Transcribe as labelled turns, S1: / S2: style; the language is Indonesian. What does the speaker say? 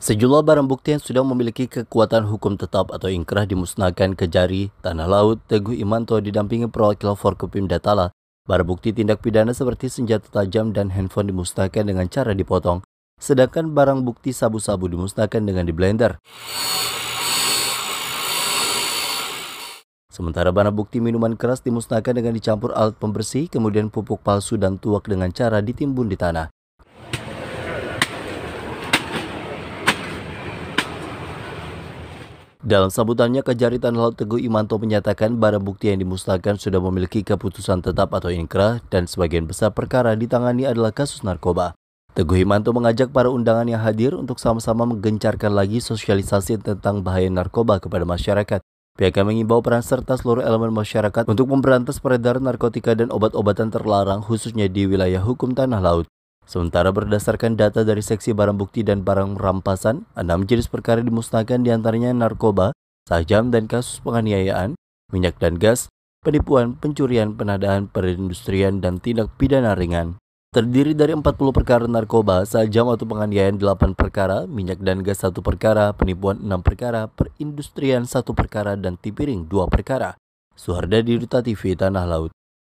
S1: Sejumlah barang bukti yang sudah memiliki kekuatan hukum tetap atau ingkrah dimusnahkan ke jari tanah laut Teguh Imanto didampingi perwakilan Forkopimda Tala. Barang bukti tindak pidana seperti senjata tajam dan handphone dimusnahkan dengan cara dipotong, sedangkan barang bukti sabu-sabu dimusnahkan dengan diblender. Sementara barang bukti minuman keras dimusnahkan dengan dicampur alat pembersih, kemudian pupuk palsu dan tuak dengan cara ditimbun di tanah. Dalam sambutannya, Kejaritan Laut Teguh Imanto menyatakan barang bukti yang dimusnahkan sudah memiliki keputusan tetap atau inkrah dan sebagian besar perkara ditangani adalah kasus narkoba. Teguh Imanto mengajak para undangan yang hadir untuk sama-sama menggencarkan lagi sosialisasi tentang bahaya narkoba kepada masyarakat. Pihaknya mengimbau peran serta seluruh elemen masyarakat untuk memberantas peredaran narkotika dan obat-obatan terlarang khususnya di wilayah hukum tanah laut. Sementara berdasarkan data dari seksi barang bukti dan barang rampasan, enam jenis perkara dimusnahkan diantaranya narkoba, sajam dan kasus penganiayaan, minyak dan gas, penipuan, pencurian, penadaan, perindustrian, dan tindak pidana ringan. Terdiri dari 40 perkara narkoba, sajam atau penganiayaan 8 perkara, minyak dan gas 1 perkara, penipuan 6 perkara, perindustrian 1 perkara, dan tipiring 2 perkara. Suharda Diruta TV Tanah Laut